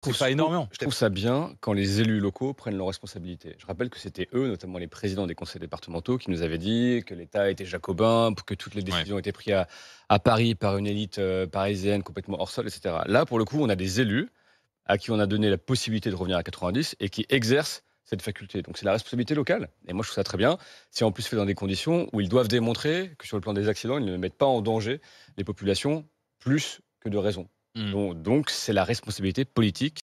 trouve ça énormément. Je trouve ça bien quand les élus locaux prennent leurs responsabilités. Je rappelle que c'était eux, notamment les présidents des conseils départementaux, qui nous avaient dit que l'État était jacobin, que toutes les décisions étaient prises à, Paris par une élite euh, parisienne complètement hors sol, etc. Là, pour le coup, on a des élus à qui on a donné la possibilité de revenir à 90 et qui exercent cette faculté. Donc c'est la responsabilité locale. Et moi, je trouve ça très bien. si en plus fait dans des conditions où ils doivent démontrer que sur le plan des accidents, ils ne mettent pas en danger les populations plus que de raison. Mmh. Donc, c'est la responsabilité politique